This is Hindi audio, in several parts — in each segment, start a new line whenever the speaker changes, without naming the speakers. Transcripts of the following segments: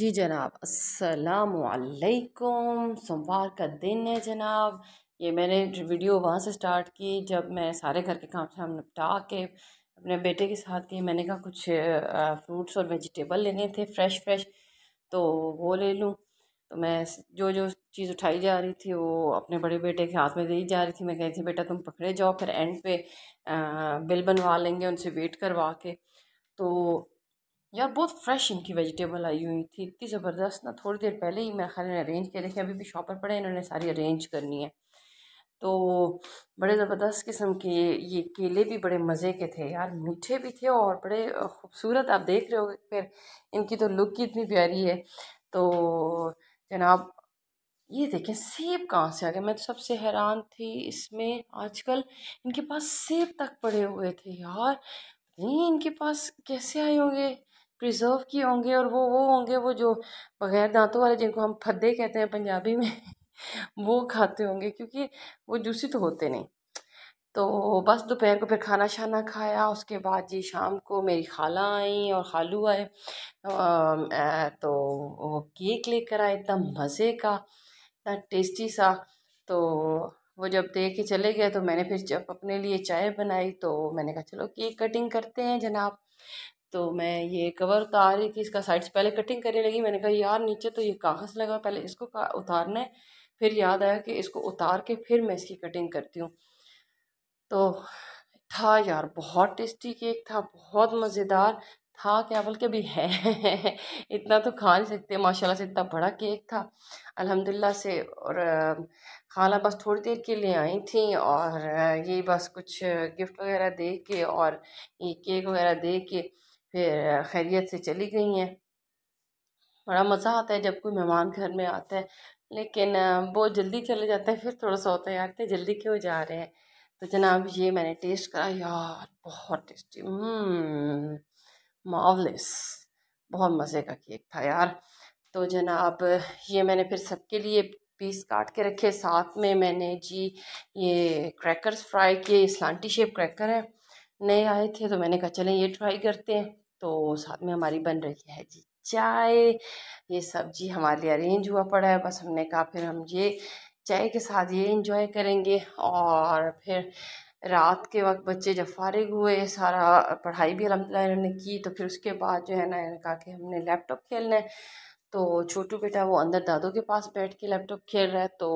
जी जनाब असलकुम सोमवार का दिन है जनाब ये मैंने वीडियो वहाँ से स्टार्ट की जब मैं सारे घर के काम से हम निपटा के अपने बेटे के साथ गई मैंने कहा कुछ फ्रूट्स और वेजिटेबल लेने थे फ्रेश फ्रेश तो वो ले लूँ तो मैं जो जो चीज़ उठाई जा रही थी वो अपने बड़े बेटे के हाथ में दी जा रही थी मैं कहती थी बेटा तुम पकड़े जाओ फिर एंड पे बिल बनवा लेंगे उनसे वेट करवा के तो यार बहुत फ्रेश इनकी वेजिटेबल आई हुई थी इतनी ज़बरदस्त ना थोड़ी देर पहले ही मेरे ख्याल ने अरेंज किया देखिए अभी भी शॉप पर पड़े इन्होंने सारी अरेंज करनी है तो बड़े ज़बरदस्त किस्म के ये केले भी बड़े मज़े के थे यार मीठे भी थे और बड़े खूबसूरत आप देख रहे हो फिर इनकी तो लुक ही इतनी प्यारी है तो जनाब ये देखें सेब कहाँ से आ गए मैं तो सबसे हैरान थी इसमें आजकल इनके पास सेब तक पड़े हुए थे यार नहीं इनके पास कैसे आए होंगे प्रिजर्व किए होंगे और वो वो होंगे वो जो बग़ैर दांतों वाले जिनको हम फद्दे कहते हैं पंजाबी में वो खाते होंगे क्योंकि वो जूसी तो होते नहीं तो बस दोपहर को फिर खाना शाना खाया उसके बाद जी शाम को मेरी खाला आई और खालू आए तो वो केक लेकर आए इतना मज़े का इतना टेस्टी सा तो वो जब दे के चले गए तो मैंने फिर जब अपने लिए चाय बनाई तो मैंने कहा चलो केक कटिंग करते हैं जनाब तो मैं ये कवर उतार रही थी इसका साइड से पहले कटिंग करने लगी मैंने कहा यार नीचे तो ये कागज़ लगा पहले इसको उतारना है फिर याद आया कि इसको उतार के फिर मैं इसकी कटिंग करती हूँ तो था यार बहुत टेस्टी केक था बहुत मज़ेदार था क्या बल्कि अभी है इतना तो खा नहीं सकते माशाल्लाह से इतना बड़ा केक था अल्हम्दुलिल्लाह से और खाला बस थोड़ी देर के लिए आई थी और ये बस कुछ गिफ्ट वगैरह दे के और ये केक वगैरह दे के फिर खैरियत से चली गई हैं बड़ा मज़ा आता है जब कोई मेहमान घर में आता है लेकिन वो जल्दी चले जाते हैं फिर थोड़ा सा होता है यार जल्दी क्यों जा रहे हैं तो जनाब ये मैंने टेस्ट करा यार बहुत टेस्टी हम्म, मावलिस बहुत मज़े का केक था यार तो जनाब ये मैंने फिर सबके लिए पीस काट के रखे साथ में मैंने जी ये क्रैकर्स फ्राई किए स्लांटी शेप क्रैकर है नए आए थे तो मैंने कहा चलें ये ट्राई करते हैं तो साथ में हमारी बन रही है जी चाय ये सब्जी हमारे लिए अरेंज हुआ पड़ा है बस हमने कहा फिर हम ये चाय के साथ ये इंजॉय करेंगे और फिर रात के वक्त बच्चे जब फारिग हुए सारा पढ़ाई भी अलहमदिल्ला इन्होंने की तो फिर उसके बाद जो है ना इन्होंने कहा कि हमने लैपटॉप खेलना है तो छोटू बेटा वो अंदर दादू के पास बैठ के लैपटॉप खेल रहा है तो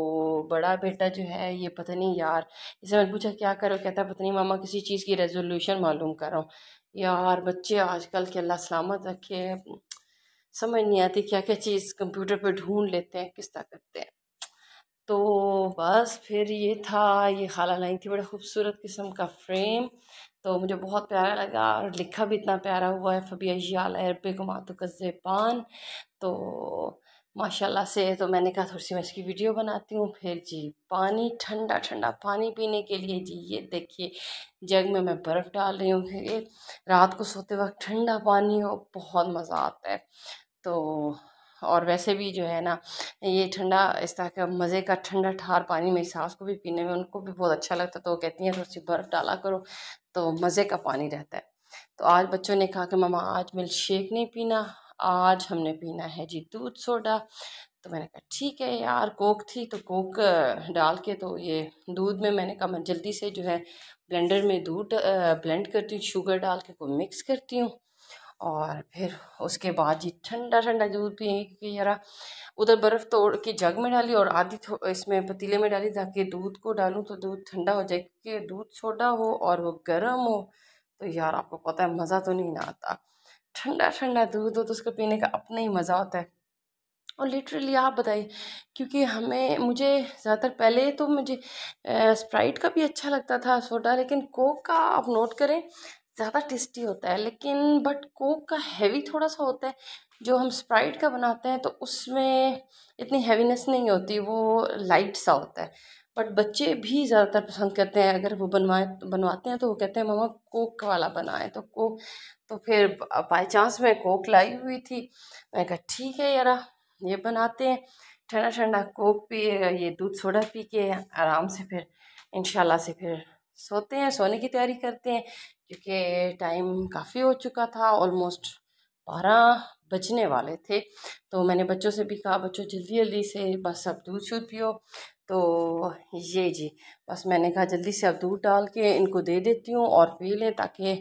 बड़ा बेटा जो है ये पता नहीं यार इसे मैंने पूछा क्या करो कहता है पता नहीं मामा किसी चीज़ की रेजोल्यूशन मालूम करो यार बच्चे आजकल के अल्लाह सलामत रखे समझ नहीं आती क्या क्या चीज़ कंप्यूटर पर ढूंढ लेते हैं किस तरह करते हैं तो बस फिर ये था ये खाला लाइन थी बड़ा खूबसूरत किस्म का फ्रेम तो मुझे बहुत प्यारा लगा और लिखा भी इतना प्यारा हुआ है फ़बिया मातु कजे पान तो माशाल्लाह से तो मैंने कहा थोड़ी सी मैं इसकी वीडियो बनाती हूँ फिर जी पानी ठंडा ठंडा पानी पीने के लिए जी ये देखिए जग में मैं बर्फ़ डाल रही हूँ फिर ये रात को सोते वक्त ठंडा पानी हो बहुत मज़ा आता है तो और वैसे भी जो है ना ये ठंडा इस तरह का मज़े का ठंडा ठार पानी मेरी सास को भी पीने में उनको भी बहुत अच्छा लगता तो वो कहती हैं थोड़ी सी बर्फ़ डाला करो तो मज़े का पानी रहता है तो आज बच्चों ने कहा कि मामा आज मिल्क शेक नहीं पीना आज हमने पीना है जी दूध सोडा तो मैंने कहा ठीक है यार कोक थी तो कोक डाल के तो ये दूध में मैंने कहा मैं जल्दी से जो है ब्लेंडर में दूध ब्लेंड करती हूँ शुगर डाल के को मिक्स करती हूँ और फिर उसके बाद जी ठंडा ठंडा दूध पी क्योंकि यारा उधर बर्फ़ तोड़ के जग में डाली और आधी इसमें पतीले में डाली ताकि दूध को डालूँ तो दूध ठंडा हो जाए क्योंकि दूध छोटा हो और वो गर्म हो तो यार आपको पता है मज़ा तो नहीं ना आता ठंडा ठंडा दूध हो तो उसको पीने का अपना ही मज़ा होता है और लिटरली आप बताइए क्योंकि हमें मुझे ज़्यादातर पहले तो मुझे स्प्राइट का भी अच्छा लगता था सोडा लेकिन कोक का आप नोट करें ज़्यादा टेस्टी होता है लेकिन बट कोक का हैवी थोड़ा सा होता है जो हम स्प्राइट का बनाते हैं तो उसमें इतनी हैवीनेस नहीं होती वो लाइट सा होता है बट बच्चे भी ज़्यादातर पसंद करते हैं अगर वो बनवाए बनवाते हैं तो वो कहते हैं ममा कोक वाला बनाएं तो कोक तो फिर बाई चांस मैं कोक लाई हुई थी मैं कहा ठीक है यार ये बनाते हैं ठंडा ठंडा कोक पी ये दूध सोडा पी के आराम से फिर इन से फिर सोते हैं सोने की तैयारी करते हैं क्योंकि टाइम काफ़ी हो चुका था ऑलमोस्ट बारह बजने वाले थे तो मैंने बच्चों से भी कहा बच्चों जल्दी जल्दी से बस अब दूध शूध पियो तो ये जी बस मैंने कहा जल्दी से अब दूध डाल के इनको दे देती हूँ और पी लें ताकि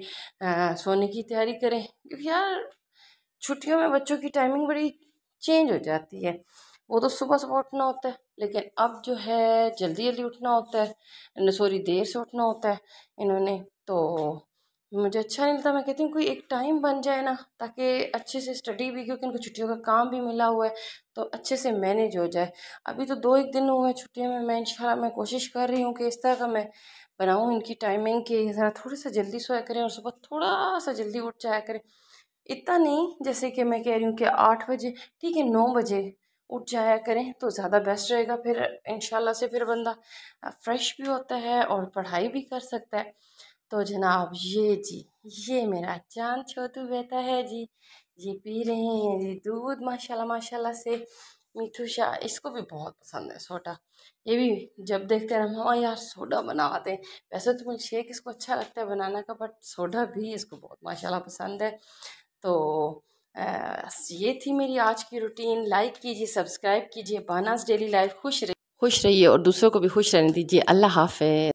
सोने की तैयारी करें क्योंकि यार छुट्टियों में बच्चों की टाइमिंग बड़ी चेंज हो जाती है वो तो सुबह सुबह उठना होता है लेकिन अब जो है जल्दी जल्दी उठना होता है सॉरी देर से उठना होता है इन्होंने तो मुझे अच्छा नहीं लगता मैं कहती हूँ कोई एक टाइम बन जाए ना ताकि अच्छे से स्टडी भी क्योंकि उनको छुट्टियों का काम भी मिला हुआ है तो अच्छे से मैनेज हो जाए अभी तो दो एक दिन हुए हैं छुट्टियों में मैं इंशाल्लाह मैं कोशिश कर रही हूँ कि इस तरह का मैं बनाऊँ इनकी टाइमिंग कि ज़रा थोड़ा सा जल्दी सोया करें और सुबह थोड़ा सा जल्दी उठ जाया करें इतना नहीं जैसे कि मैं कह रही हूँ कि आठ बजे ठीक है नौ बजे उठ जाया करें तो ज़्यादा बेस्ट रहेगा फिर इन से फिर बंदा फ्रेश भी होता है और पढ़ाई भी कर सकता है तो जनाब ये जी ये मेरा चांद छोटू बेटा है जी ये पी रहे हैं जी दूध माशाल्लाह माशाल्लाह से मीठू शाह इसको भी बहुत पसंद है सोडा ये भी जब देखते हैं हम हाँ यार सोडा बनाते हैं वैसे तो मुझे शेक इसको अच्छा लगता है बनाना का बट सोडा भी इसको बहुत माशाल्लाह पसंद है तो आ, ये थी मेरी आज की रूटीन लाइक कीजिए सब्सक्राइब कीजिए बानास डेली लाइफ खुश रहिए खुश रहिए और दूसरों को भी खुश रहने दीजिए अल्लाह हाफ